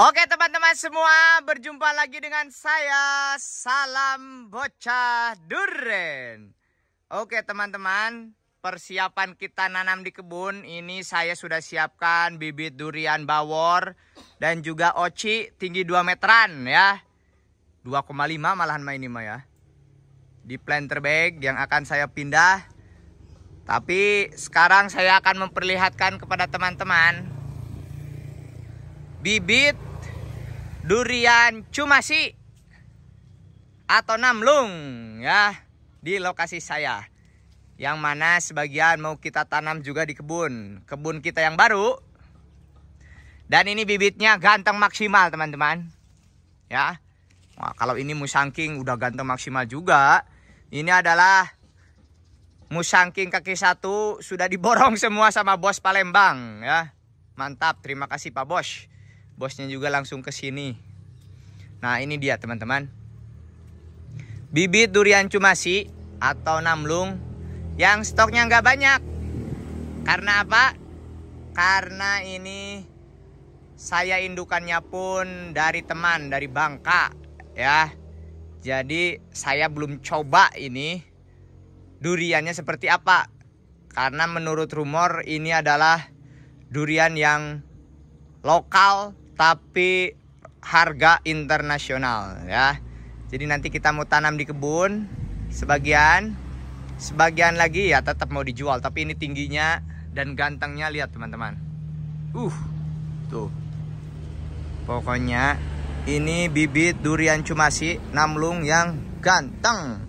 Oke teman-teman semua, berjumpa lagi dengan saya, Salam Bocah Duren. Oke teman-teman, persiapan kita nanam di kebun, ini saya sudah siapkan bibit durian bawor dan juga oci tinggi 2 meteran ya. 2,5 malahan main ini mah ya. Di planter bag yang akan saya pindah. Tapi sekarang saya akan memperlihatkan kepada teman-teman bibit durian cuma cumasi atau namlung ya di lokasi saya yang mana sebagian mau kita tanam juga di kebun kebun kita yang baru dan ini bibitnya ganteng maksimal teman-teman ya Wah, kalau ini musangking udah ganteng maksimal juga ini adalah musangking kaki satu sudah diborong semua sama bos Palembang ya mantap terima kasih Pak Bos bosnya juga langsung ke sini. Nah, ini dia teman-teman. Bibit durian cumasi atau namlung yang stoknya nggak banyak. Karena apa? Karena ini saya indukannya pun dari teman dari Bangka ya. Jadi saya belum coba ini duriannya seperti apa. Karena menurut rumor ini adalah durian yang lokal tapi harga internasional ya. Jadi nanti kita mau tanam di kebun sebagian, sebagian lagi ya tetap mau dijual, tapi ini tingginya dan gantengnya lihat teman-teman. Uh, tuh. Pokoknya ini bibit durian cumasi namlung yang ganteng.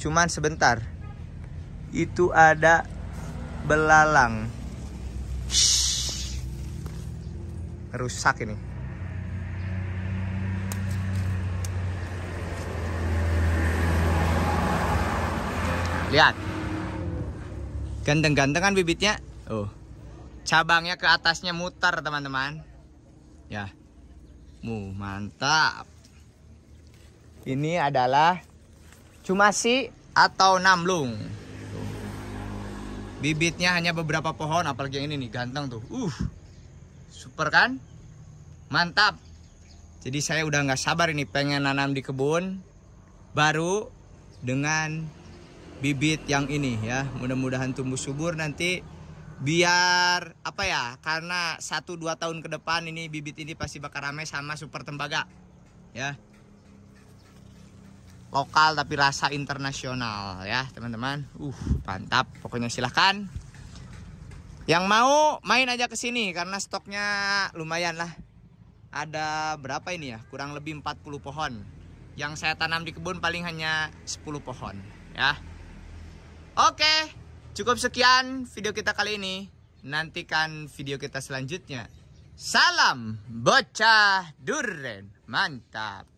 Cuman sebentar. Itu ada belalang. rusak ini nah, lihat ganteng-ganteng kan bibitnya oh cabangnya ke atasnya muter teman-teman ya mu mantap ini adalah cumasi atau namlung bibitnya hanya beberapa pohon apalagi yang ini nih ganteng tuh uh super kan mantap jadi saya udah nggak sabar ini pengen nanam di kebun baru dengan bibit yang ini ya mudah-mudahan tumbuh subur nanti biar apa ya karena 1-2 tahun ke depan ini bibit ini pasti bakal rame sama super tembaga ya lokal tapi rasa internasional ya teman-teman uh mantap pokoknya silahkan yang mau main aja ke sini karena stoknya lumayan lah. Ada berapa ini ya? Kurang lebih 40 pohon. Yang saya tanam di kebun paling hanya 10 pohon, ya. Oke, cukup sekian video kita kali ini. Nantikan video kita selanjutnya. Salam bocah duren. Mantap.